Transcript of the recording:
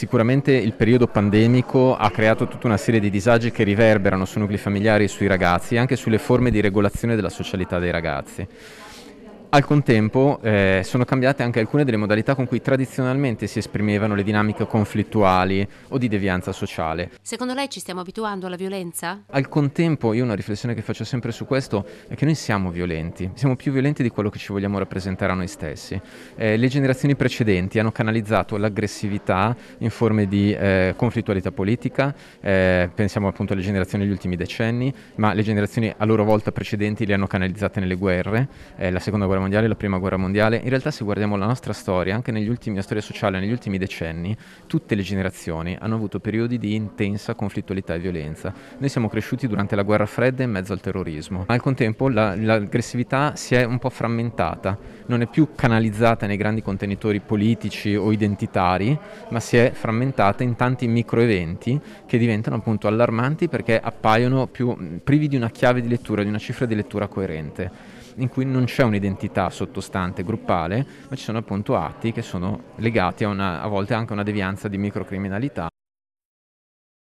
sicuramente il periodo pandemico ha creato tutta una serie di disagi che riverberano sui nuclei familiari e sui ragazzi e anche sulle forme di regolazione della socialità dei ragazzi. Al contempo eh, sono cambiate anche alcune delle modalità con cui tradizionalmente si esprimevano le dinamiche conflittuali o di devianza sociale. Secondo lei ci stiamo abituando alla violenza? Al contempo io una riflessione che faccio sempre su questo è che noi siamo violenti, siamo più violenti di quello che ci vogliamo rappresentare a noi stessi. Eh, le generazioni precedenti hanno canalizzato l'aggressività in forme di eh, conflittualità politica, eh, pensiamo appunto alle generazioni degli ultimi decenni, ma le generazioni a loro volta precedenti le hanno canalizzate nelle guerre, eh, la seconda guerra guerra mondiale e la prima guerra mondiale, in realtà se guardiamo la nostra storia, anche negli ultimi, la storia sociale negli ultimi decenni, tutte le generazioni hanno avuto periodi di intensa conflittualità e violenza. Noi siamo cresciuti durante la guerra fredda in mezzo al terrorismo, ma al contempo la, l'aggressività si è un po' frammentata, non è più canalizzata nei grandi contenitori politici o identitari, ma si è frammentata in tanti microeventi che diventano appunto allarmanti perché appaiono più privi di una chiave di lettura, di una cifra di lettura coerente in cui non c'è un'identità sottostante gruppale, ma ci sono appunto atti che sono legati a, una, a volte anche a una devianza di microcriminalità.